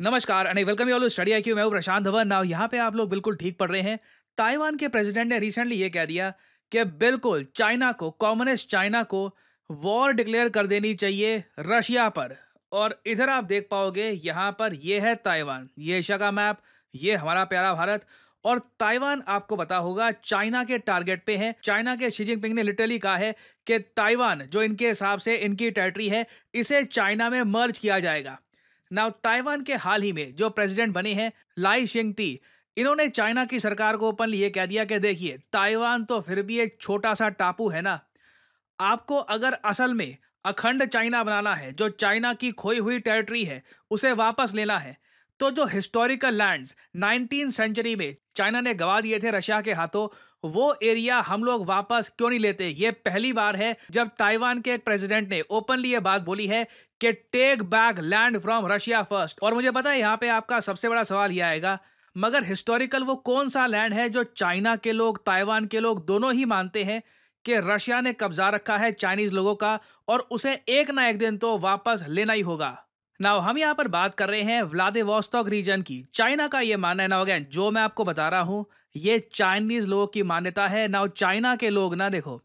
नमस्कार and welcome you all study I मैं मैं प्रशांत धवन नाउ यहाँ पे आप लोग बिल्कुल ठीक पढ़ रहे हैं ताइवान के प्रेसिडेंट ने रिसेंटली ये कह दिया कि बिल्कुल चाइना को कम्युनिस्ट चाइना को वॉर डिक्लेयर कर देनी चाहिए रशिया पर और इधर आप देख पाओगे यहाँ पर ये है ताइवान ये एशिया का मैप ये हमारा प्यारा भारत और ताइवान आपको पता होगा चाइना के टारगेट पे है चाइना के शी जिनपिंग ने लिटरली कहा है कि ताइवान जो इनके हिसाब से इनकी टेरिटरी है इसे चाइना में मर्ज किया जाएगा नाउ ताइवान के हाल ही में जो प्रेसिडेंट बने हैं लाई शिंगती इन्होंने चाइना की सरकार को ओपनली ये कह दिया कि देखिए ताइवान तो फिर भी एक छोटा सा टापू है ना आपको अगर असल में अखंड चाइना बनाना है जो चाइना की खोई हुई टेरिटरी है उसे वापस लेना है तो जो हिस्टोरिकल लैंड्स नाइनटीन सेंचुरी में चाइना ने गवा दिए थे रशिया के हाथों वो एरिया हम लोग वापस क्यों नहीं लेते ये पहली बार है जब ताइवान के प्रेसिडेंट ने ओपनली ये बात बोली है कि take back land from Russia first और मुझे पता है यहाँ पे आपका सबसे बड़ा सवाल यह आएगा मगर हिस्टोरिकल वो कौन सा लैंड है जो चाइना के लोग ताइवान के लोग दोनों ही मानते हैं कि रशिया ने कब्जा रखा है चाइनीज लोगों का और उसे एक ना एक दिन तो वापस लेना ही होगा नाउ हम यहाँ पर बात कर रहे हैं व्लादिवोस्तोक रीजन की चाइना का ये मानना है ना अगैन जो मैं आपको बता रहा हूँ ये चाइनीज लोगों की मान्यता है नाउ चाइना के लोग ना देखो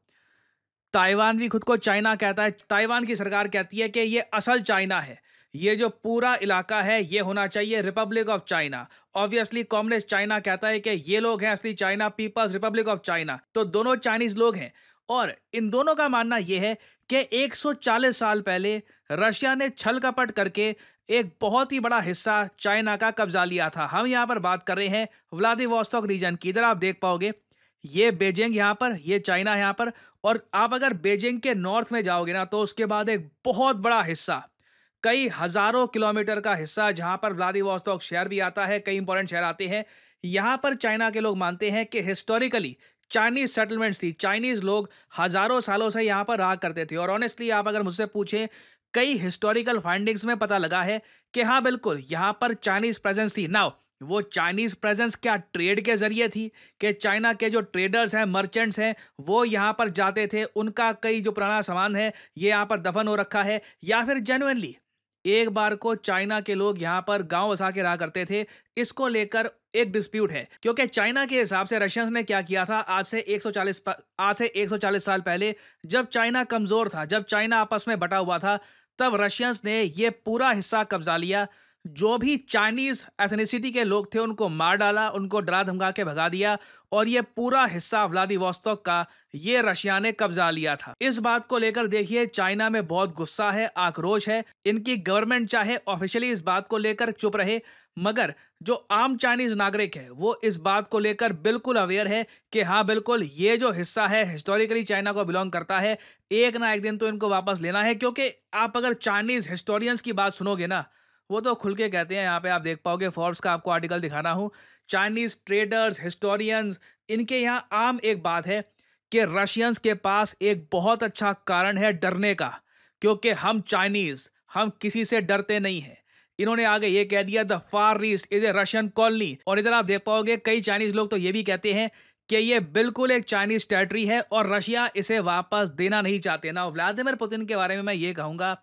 ताइवान भी खुद को चाइना कहता है ताइवान की सरकार कहती है कि ये असल चाइना है ये जो पूरा इलाका है ये होना चाहिए republic of China obviously communist China कहता है कि ये लोग हैं असली China people's republic of China तो दोनों चाइनीज लोग हैं और इन दोनों का मानना यह है कि 140 साल पहले रशिया ने छल कपट करके एक बहुत ही बड़ा हिस्सा चाइना का कब्जा लिया था हम यहाँ पर बात कर रहे हैं व्लादिवोस्तोक रीजन की इधर आप देख पाओगे ये बेजिंग यहाँ पर ये चाइना यहाँ पर और आप अगर बेजिंग के नॉर्थ में जाओगे ना तो उसके बाद एक बहुत बड़ा हिस्सा कई हज़ारों किलोमीटर का हिस्सा जहाँ पर व्लादिवोस्तोक शहर भी आता है कई इंपॉर्टेंट शहर आते हैं यहाँ पर चाइना के लोग मानते हैं कि हिस्टोरिकली चाइनीज सेटलमेंट्स थी चाइनीज लोग हजारों सालों से यहाँ पर रहा करते थे और ऑनेस्टली आप अगर मुझसे पूछें कई हिस्टोरिकल फाइंडिंग्स में पता लगा है कि हाँ बिल्कुल यहाँ पर चाइनीज प्रेजेंस थी नाउ वो चाइनीज़ प्रेजेंस क्या ट्रेड के ज़रिए थी कि चाइना के जो ट्रेडर्स हैं मर्चेंट्स हैं वो यहाँ पर जाते थे उनका कई जो पुराना सामान है ये यहाँ पर दफन हो रखा है या फिर जेनुनली एक बार को चाइना के लोग यहाँ पर गांव बसा के रहा करते थे इसको लेकर एक डिस्प्यूट है क्योंकि चाइना के हिसाब से रशियंस ने क्या किया था आज से 140 आज से 140 साल पहले जब चाइना कमजोर था जब चाइना आपस में बटा हुआ था तब रशियंस ने यह पूरा हिस्सा कब्जा लिया जो भी चाइनीज एथनिसिटी के लोग थे उनको मार डाला उनको डरा धमका के भगा दिया और ये पूरा हिस्सा व्लादिवोस्तोक का ये रशिया ने कब्जा लिया था इस बात को लेकर देखिए चाइना में बहुत गुस्सा है आक्रोश है इनकी गवर्नमेंट चाहे ऑफिशियली इस बात को लेकर चुप रहे मगर जो आम चाइनीज नागरिक है वो इस बात को लेकर बिल्कुल अवेयर है कि हाँ बिल्कुल ये जो हिस्सा है हिस्टोरिकली चाइना को बिलोंग करता है एक ना एक दिन तो इनको वापस लेना है क्योंकि आप अगर चाइनीज हिस्टोरियंस की बात सुनोगे ना वो तो खुल के कहते हैं यहाँ पे आप देख पाओगे फोर्ब्स का आपको आर्टिकल दिखाना हूँ चाइनीज ट्रेडर्स हिस्टोरियंस इनके यहाँ आम एक बात है कि रशियंस के पास एक बहुत अच्छा कारण है डरने का क्योंकि हम चाइनीज़ हम किसी से डरते नहीं हैं इन्होंने आगे ये कह दिया the far east is a Russian colony और इधर आप देख पाओगे कई चाइनीज लोग तो ये भी कहते हैं कि ये बिल्कुल एक चाइनीज टेरिटरी है और रशिया इसे वापस देना नहीं चाहते ना व्लादिमिर पुतिन के बारे में मैं ये कहूँगा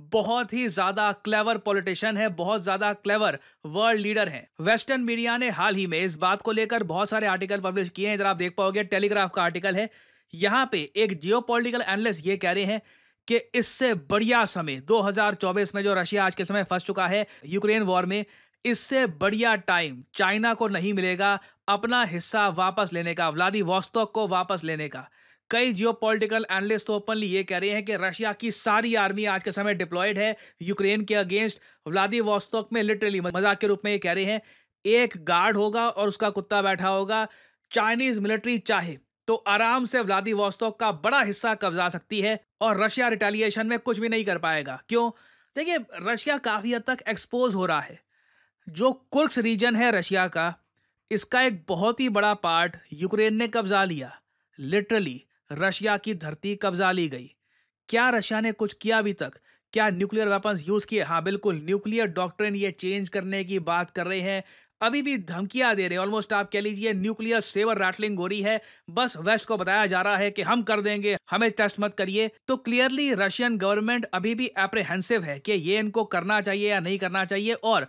बहुत ही ज्यादा क्लेवर पॉलिटिशियन है बहुत ज्यादा क्लेवर वर्ल्ड लीडर हैं वेस्टर्न मीडिया ने हाल ही में इस बात को लेकर बहुत सारे आर्टिकल पब्लिश किए हैं इधर आप देख पाओगे टेलीग्राफ का आर्टिकल है यहाँ पे एक पोलिटिकल एनालिस्ट ये कह रहे हैं कि इससे बढ़िया समय 2024 में जो रशिया आज के समय फंस चुका है यूक्रेन वॉर में इससे बढ़िया टाइम चाइना को नहीं मिलेगा अपना हिस्सा वापस लेने का व्लादिवोस्तोक को वापस लेने का कई जियो पोलिटिकल एनालिस्ट तो ओपनली ये कह रहे हैं कि रशिया की सारी आर्मी आज के समय डिप्लॉयड है यूक्रेन के अगेंस्ट वोस्तोक में लिटरली मजाक के रूप में ये कह रहे हैं एक गार्ड होगा और उसका कुत्ता बैठा होगा चाइनीज मिलिट्री चाहे तो आराम से वोस्तोक का बड़ा हिस्सा कब्जा सकती है और रशिया रिटेलिएशन में कुछ भी नहीं कर पाएगा क्यों देखिए रशिया काफ़ी हद तक एक्सपोज हो रहा है जो कुर्क्स रीजन है रशिया का इसका एक बहुत ही बड़ा पार्ट यूक्रेन ने कब्जा लिया लिटरली रशिया की धरती कब्जा ली गई क्या रशिया ने कुछ किया अभी तक क्या न्यूक्लियर वेपन्स यूज किए हाँ बिल्कुल न्यूक्लियर डॉक्ट्रिन ये चेंज करने की बात कर रहे हैं अभी भी धमकियां दे रहे हैं ऑलमोस्ट आप कह लीजिए न्यूक्लियर सेवर राटलिंग हो रही है बस वेस्ट को बताया जा रहा है कि हम कर देंगे हमें टेस्ट मत करिए तो क्लियरली रशियन गवर्नमेंट अभी भी एप्रेहेंसिव है कि ये इनको करना चाहिए या नहीं करना चाहिए और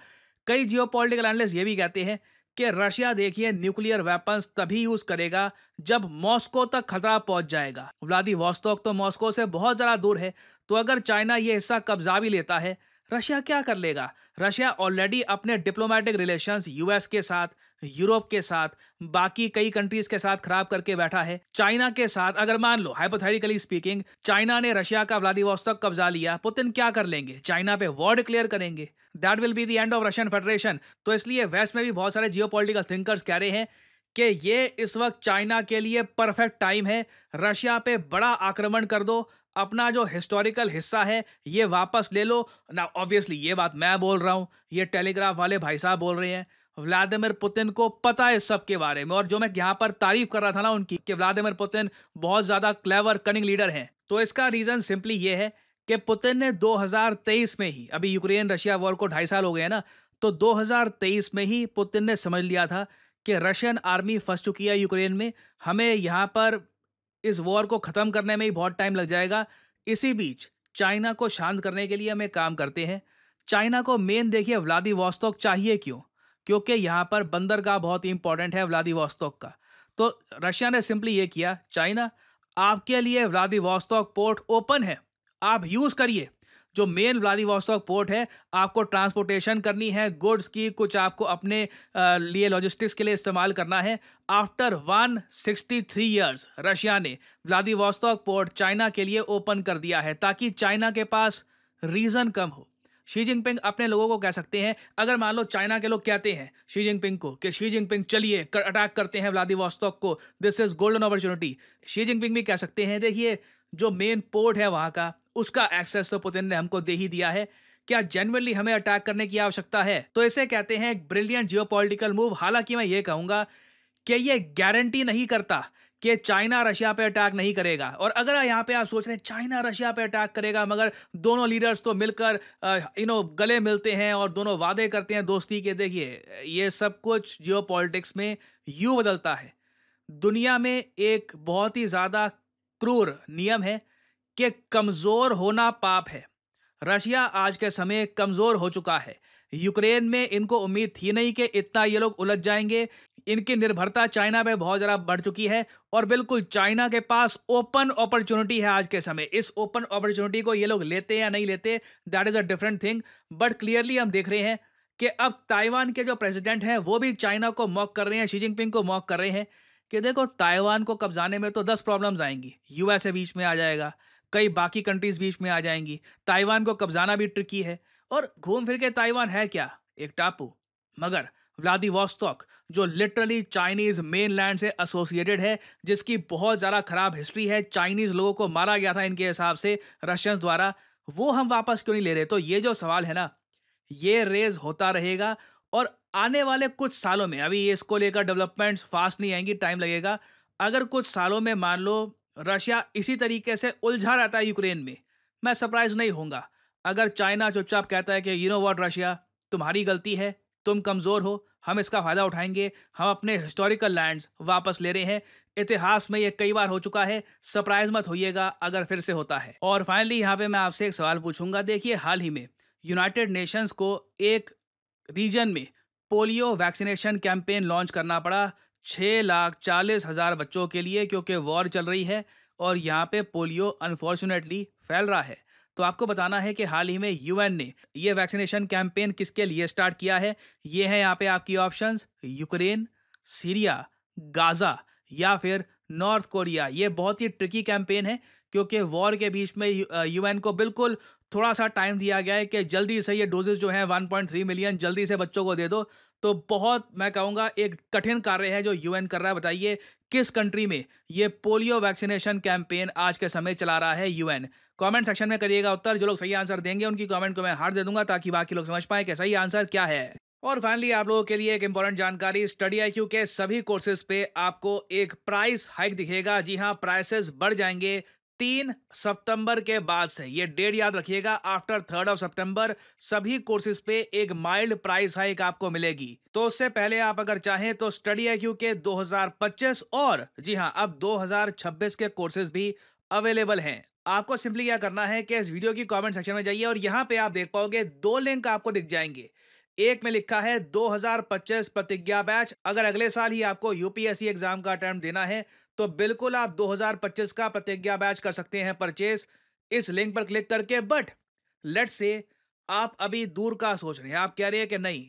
कई जियो पोलिटिकल एनालिस्ट ये भी कहते हैं कि रशिया देखिए न्यूक्लियर वेपन्स तभी यूज करेगा जब मॉस्को तक खतरा पहुंच जाएगा व्लादिवोस्तोक तो मॉस्को से बहुत ज़्यादा दूर है तो अगर चाइना ये हिस्सा कब्जा भी लेता है रशिया क्या कर लेगा रशिया ऑलरेडी अपने डिप्लोमेटिक रिलेशंस यूएस के साथ यूरोप के साथ बाकी कई कंट्रीज के साथ खराब करके बैठा है चाइना के साथ अगर मान लो हाइपोथेटिकली स्पीकिंग चाइना ने रशिया का व्लादिवोस्तक कब्जा लिया पुतिन क्या कर लेंगे चाइना पे वॉर डिक्लेयर करेंगे that will be the end of Russian federation तो इसलिए वेस्ट में भी बहुत सारे जियो थिंकर्स कह रहे हैं कि ये इस वक्त चाइना के लिए परफेक्ट टाइम है रशिया पे बड़ा आक्रमण कर दो अपना जो हिस्टोरिकल हिस्सा है ये वापस ले लो ना ऑब्वियसली ये बात मैं बोल रहा हूँ ये टेलीग्राफ वाले भाई साहब बोल रहे हैं व्लादिमिर पुतिन को पता है सब के बारे में और जो मैं यहाँ पर तारीफ कर रहा था ना उनकी कि व्लादिमिर पुतिन बहुत ज़्यादा क्लेवर कनिंग लीडर हैं तो इसका रीज़न सिंपली ये है कि पुतिन ने 2023 में ही अभी यूक्रेन रशिया वॉर को ढाई साल हो गए ना तो 2023 में ही पुतिन ने समझ लिया था कि रशियन आर्मी फंस चुकी है यूक्रेन में हमें यहाँ पर इस वॉर को ख़त्म करने में ही बहुत टाइम लग जाएगा इसी बीच चाइना को शांत करने के लिए हमें काम करते हैं चाइना को मेन देखिए वॉस्तोक चाहिए क्यों क्योंकि यहाँ पर बंदरगाह बहुत ही इंपॉर्टेंट है व्लादिवोस्तोक का तो रशिया ने सिंपली ये किया चाइना आपके लिए व्लादिवोस्तोक पोर्ट ओपन है आप यूज़ करिए जो मेन व्लादिवोस्तोक पोर्ट है आपको ट्रांसपोर्टेशन करनी है गुड्स की कुछ आपको अपने लिए लॉजिस्टिक्स के लिए इस्तेमाल करना है आफ्टर 163 ईयर्स रशिया ने व्लादिवोस्तोक पोर्ट चाइना के लिए ओपन कर दिया है ताकि चाइना के पास रीज़न कम हो शी जिनपिंग अपने लोगों को कह सकते हैं अगर मान लो चाइना के लोग कहते हैं शी जिनपिंग को कि शी जिनपिंग चलिए कर, अटैक करते हैं व्लादिवोस्तोक को this is golden opportunity Xi Jinping भी कह सकते हैं देखिए जो मेन पोर्ट है वहाँ का उसका एक्सेस तो पुतिन ने हमको दे ही दिया है क्या जेनवनली हमें अटैक करने की आवश्यकता है तो इसे कहते हैं एक ब्रिलियंट पोलिटिकल मूव हालांकि मैं ये कहूंगा कि ये गारंटी नहीं करता कि चाइना रशिया पे अटैक नहीं करेगा और अगर यहाँ पे आप सोच रहे हैं चाइना रशिया पे अटैक करेगा मगर दोनों लीडर्स तो मिलकर यू नो गले मिलते हैं और दोनों वादे करते हैं दोस्ती के देखिए ये सब कुछ जियो में यू बदलता है दुनिया में एक बहुत ही ज़्यादा क्रूर नियम है कि कमज़ोर होना पाप है रशिया आज के समय कमज़ोर हो चुका है यूक्रेन में इनको उम्मीद थी नहीं कि इतना ये लोग उलझ जाएंगे इनकी निर्भरता चाइना पे बहुत ज़्यादा बढ़ चुकी है और बिल्कुल चाइना के पास ओपन अपॉर्चुनिटी है आज के समय इस ओपन अपॉर्चुनिटी को ये लोग लेते या नहीं लेते that is a different thing but clearly हम देख रहे हैं कि अब ताइवान के जो प्रेसिडेंट हैं वो भी चाइना को मॉक कर रहे हैं शी जिनपिंग को मॉक कर रहे हैं कि देखो ताइवान को कब्जाने में तो दस प्रॉब्लम्स आएंगी यूएसए बीच में आ जाएगा कई बाकी कंट्रीज बीच में आ जाएंगी ताइवान को कब्जाना भी ट्रिकी है और घूम फिर के ताइवान है क्या एक टापू मगर व्लादिवोस्तोक जो लिटरली चाइनीज मेन लैंड से एसोसिएटेड है जिसकी बहुत ज़्यादा खराब हिस्ट्री है चाइनीज लोगों को मारा गया था इनके हिसाब से रशियंस द्वारा वो हम वापस क्यों नहीं ले रहे तो ये जो सवाल है ना ये रेज होता रहेगा और आने वाले कुछ सालों में अभी इसको लेकर डेवलपमेंट्स फास्ट नहीं आएंगी टाइम लगेगा अगर कुछ सालों में मान लो रशिया इसी तरीके से उलझा रहता है यूक्रेन में मैं सरप्राइज नहीं होऊंगा अगर चाइना चुपचाप कहता है कि यू नो वॉट रशिया तुम्हारी गलती है तुम कमज़ोर हो हम इसका फ़ायदा उठाएंगे हम अपने हिस्टोरिकल लैंड्स वापस ले रहे हैं इतिहास में ये कई बार हो चुका है सरप्राइज मत होइएगा अगर फिर से होता है और फाइनली यहाँ पे मैं आपसे एक सवाल पूछूंगा देखिए हाल ही में यूनाइटेड नेशंस को एक रीजन में पोलियो वैक्सीनेशन कैंपेन लॉन्च करना पड़ा छः लाख चालीस हज़ार बच्चों के लिए क्योंकि वॉर चल रही है और यहाँ पे पोलियो अनफॉर्चुनेटली फैल रहा है तो आपको बताना है कि हाल ही में यूएन ने ये वैक्सीनेशन कैंपेन किसके लिए स्टार्ट किया है ये है यहाँ पे आपकी ऑप्शंस यूक्रेन सीरिया गाज़ा या फिर नॉर्थ कोरिया ये बहुत ही ट्रिकी कैंपेन है क्योंकि वॉर के बीच में यूएन को बिल्कुल थोड़ा सा टाइम दिया गया है कि जल्दी से ये डोजेज जो हैं 1.3 मिलियन जल्दी से बच्चों को दे दो तो बहुत मैं कहूँगा एक कठिन कार्य है जो यूएन कर रहा है बताइए किस कंट्री में ये पोलियो वैक्सीनेशन कैंपेन आज के समय चला रहा है यूएन कमेंट सेक्शन में करिएगा उत्तर जो लोग सही आंसर देंगे उनकी कमेंट को मैं हार दे दूंगा ताकि बाकी लोग समझ पाए कि सही आंसर क्या है और फाइनली आप लोगों के लिए एक इंपॉर्टेंट जानकारी स्टडी आई के सभी कोर्सेज पे आपको एक प्राइस हाइक दिखेगा जी हाँ प्राइसेस बढ़ जाएंगे तीन सितंबर के बाद से ये डेट याद रखिएगा आफ्टर थर्ड ऑफ सितंबर सभी कोर्सेज पे एक माइल्ड प्राइस हाइक आपको मिलेगी तो उससे पहले आप अगर चाहें तो स्टडी आई के 2025 और जी हाँ अब 2026 के कोर्सेज भी अवेलेबल हैं आपको सिंपली क्या करना है कि इस वीडियो की कमेंट सेक्शन में जाइए और यहाँ पे आप देख पाओगे दो लिंक आपको दिख जाएंगे एक में लिखा है 2025 प्रतिज्ञा बैच अगर अगले साल ही आपको यूपीएससी एग्जाम का अटेम्प्ट देना है तो बिल्कुल आप 2025 का प्रतिज्ञा बैच कर सकते हैं परचेस इस लिंक पर क्लिक करके बट लेट से आप अभी दूर का सोच रहे हैं आप कह रहे हैं कि नहीं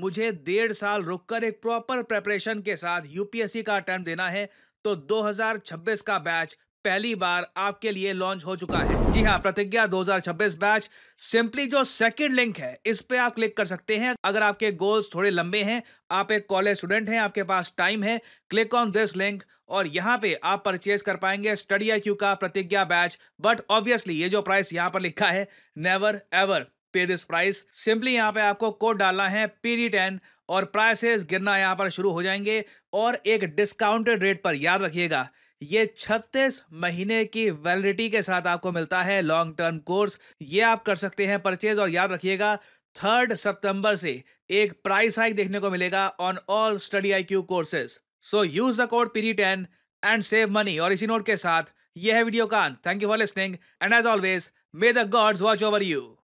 मुझे डेढ़ साल रुककर एक प्रॉपर प्रेपरेशन के साथ यूपीएससी का अटैम्प्ट देना है तो 2026 का बैच पहली बार आपके लिए लॉन्च हो चुका है जी हाँ प्रतिज्ञा 2026 बैच सिंपली जो सेकंड लिंक है इस पे आप क्लिक कर सकते हैं अगर आपके गोल्स थोड़े लंबे हैं आप एक कॉलेज स्टूडेंट हैं आपके पास टाइम है क्लिक ऑन दिस लिंक और यहाँ पे आप परचेज कर पाएंगे स्टडी क्यू का प्रतिज्ञा बैच बट ऑब्वियसली ये जो प्राइस यहाँ पर लिखा है never ever pay this price simply यहाँ पे आपको कोड डालना है पीडी टेन और प्राइसेस गिरना यहाँ पर शुरू हो जाएंगे और एक डिस्काउंटेड रेट पर याद रखिएगा ये 36 महीने की वैलिडिटी के साथ आपको मिलता है लॉन्ग टर्म कोर्स ये आप कर सकते हैं परचेज और याद रखिएगा थर्ड सितंबर से एक प्राइस हाइक देखने को मिलेगा on all study I Q courses so use the code पीरी टेन एंड सेव मनी और इसी नोट के साथ यह है वीडियो कांत thank you for listening and as always may the gods watch over you